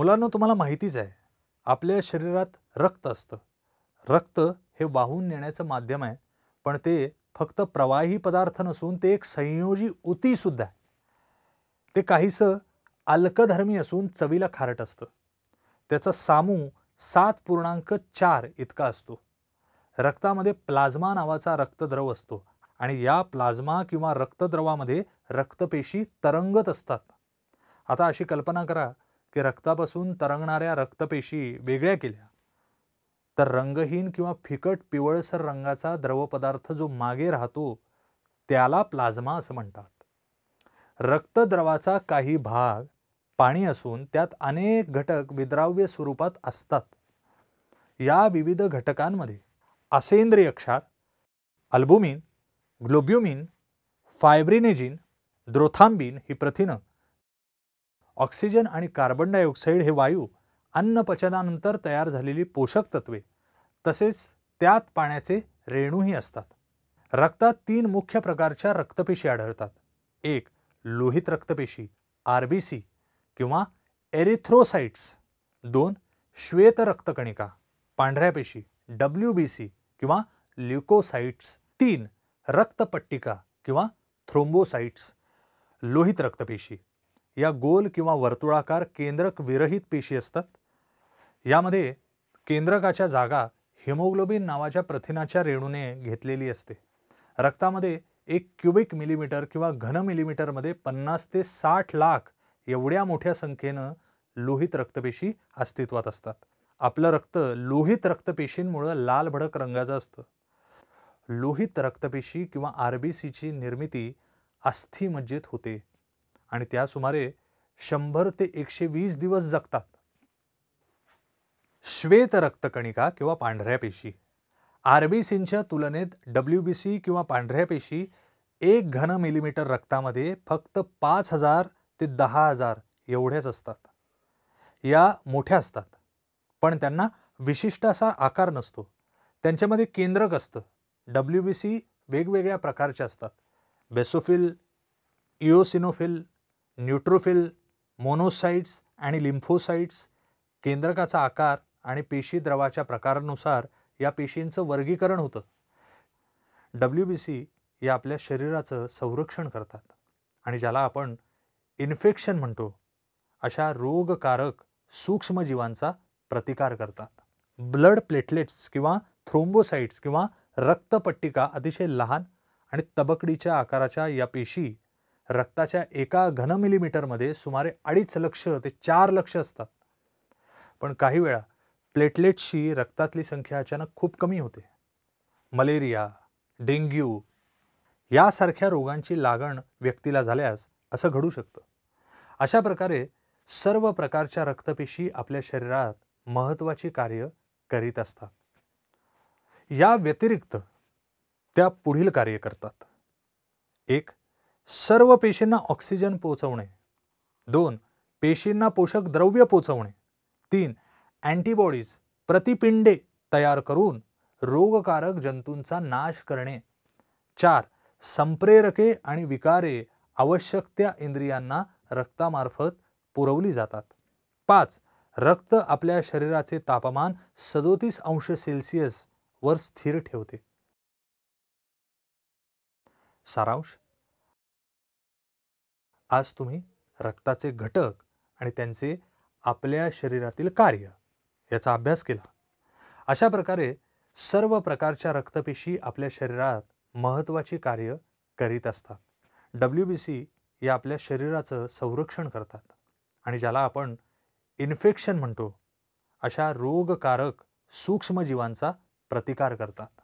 मुलांना तुम्हाला माहितीच आहे आपल्या शरीरात रक्त असतं रक्त हे वाहून नेण्याचं माध्यम आहे पण ते फक्त प्रवाही पदार्थ नसून ते एक संयोजी उतीसुद्धा आहे ते काहीसं अल्कधर्मी असून चवीला खारट असतं त्याचा सामू सात पूर्णांक चार इतका असतो रक्तामध्ये प्लाझ्मा नावाचा रक्तद्रव असतो आणि या प्लाझ्मा किंवा रक्तद्रवामध्ये रक्तपेशी तरंगत असतात आता अशी कल्पना करा की रक्तापासून तरंगणाऱ्या रक्तपेशी वेगळ्या केल्या तर रंगहीन किंवा फिकट पिवळसर रंगाचा द्रवपदार्थ जो मागे राहतो त्याला प्लाझ्मा असं म्हणतात रक्तद्रवाचा काही भाग पाणी असून त्यात अनेक घटक विद्राव्य स्वरूपात असतात या विविध घटकांमध्ये असेंद्रिय क्षार अल्बुमिन ग्लोब्युमिन फायब्रिनेजिन द्रोथांबिन ही प्रथिनं ऑक्सिजन आणि कार्बन डायऑक्साईड हे वायू अन्न पचनानंतर तयार झालेली पोषक तत्वे तसेच त्यात पाण्याचे रेणूही असतात रक्तात तीन मुख्य प्रकारच्या रक्तपेशी आढळतात एक लोहित रक्तपेशी आर बी सी किंवा एरिथ्रोसाइट्स दोन श्वेत रक्तकणिका पांढऱ्या पेशी डब्ल्यू बी सी किंवा ल्युकोसाइट्स तीन रक्तपट्टिका किंवा थ्रोम्बोसाइट्स लोहित रक्तपेशी या गोल किंवा वर्तुळाकार केंद्रक विरहित पेशी असतात यामध्ये केंद्रकाच्या जागा हिमोग्लोबिन नावाच्या प्रथिनाच्या रेणूने घेतलेली असते रक्तामध्ये एक क्युबिक मिलीमीटर किंवा घन मिलीमीटरमध्ये पन्नास ते साठ लाख एवढ्या मोठ्या संख्येनं लोहित रक्तपेशी अस्तित्वात असतात आपलं रक्त लोहित रक्तपेशींमुळं लाल भडक रंगाचं असतं लोहित रक्तपेशी किंवा आर बी सीची निर्मिती अस्थिमज्जेत होते आणि त्या सुमारे शंभर ते एकशे वीस दिवस जगतात श्वेत रक्तकणिका किंवा पांढऱ्या पेशी आरबीसींच्या तुलनेत डब्ल्यू बी सी किंवा पांढऱ्या पेशी एक घन मिलीमीटर रक्तामध्ये फक्त पाच हजार ते दहा हजार एवढ्याच असतात या मोठ्या असतात पण त्यांना विशिष्ट असा आकार नसतो त्यांच्यामध्ये केंद्रक असतं डब्ल्यू बी सी वेगवेगळ्या प्रकारच्या असतात बेसोफिल इओसिनोफिल न्यूट्रोफिल मोनोसाइट्स आणि लिम्फोसाइट्स केंद्रकाचा आकार आणि पेशी द्रवाच्या प्रकारानुसार या पेशींचं वर्गीकरण होतं डब्ल्यू बी सी या आपल्या शरीराचं संरक्षण करतात आणि ज्याला आपण इन्फेक्शन म्हणतो अशा रोगकारक सूक्ष्मजीवांचा प्रतिकार करतात ब्लड प्लेटलेट्स किंवा थ्रोम्बोसाइट्स किंवा रक्तपट्टिका अतिशय लहान आणि तबकडीच्या आकाराच्या या पेशी रक्ताच्या एका घन मिलीमीटरमध्ये सुमारे अडीच लक्ष ते चार लक्ष असतात पण काही वेळा प्लेटलेट्सची रक्तातली संख्या अचानक खूप कमी होते मलेरिया डेंग्यू यासारख्या रोगांची लागण व्यक्तीला झाल्यास असं घडू शकतं अशा प्रकारे सर्व प्रकारच्या रक्तपेशी आपल्या शरीरात महत्त्वाची कार्य करीत असतात या व्यतिरिक्त त्या पुढील कार्य करतात एक सर्व पेशींना ऑक्सिजन पोचवणे दोन पेशींना पोषक द्रव्य पोचवणे तीन अँटीबॉडीज प्रतिपिंडे तयार करून रोगकारक जंतूंचा नाश करणे चार संप्रेरके आणि विकारे आवश्यक त्या इंद्रियांना रक्तामार्फत पुरवली जातात पाच रक्त आपल्या शरीराचे तापमान सदोतीस अंश सेल्सिअस वर स्थिर ठेवते सारांश आज तुम्ही रक्ताचे घटक आणि त्यांचे आपल्या शरीरातील कार्य याचा अभ्यास केला अशा प्रकारे सर्व प्रकारच्या रक्तपेशी आपल्या शरीरात महत्त्वाची कार्य करीत असतात डब्ल्यू बी सी या आपल्या शरीराचं संरक्षण करतात आणि ज्याला आपण इन्फेक्शन म्हणतो अशा रोगकारक सूक्ष्मजीवांचा प्रतिकार करतात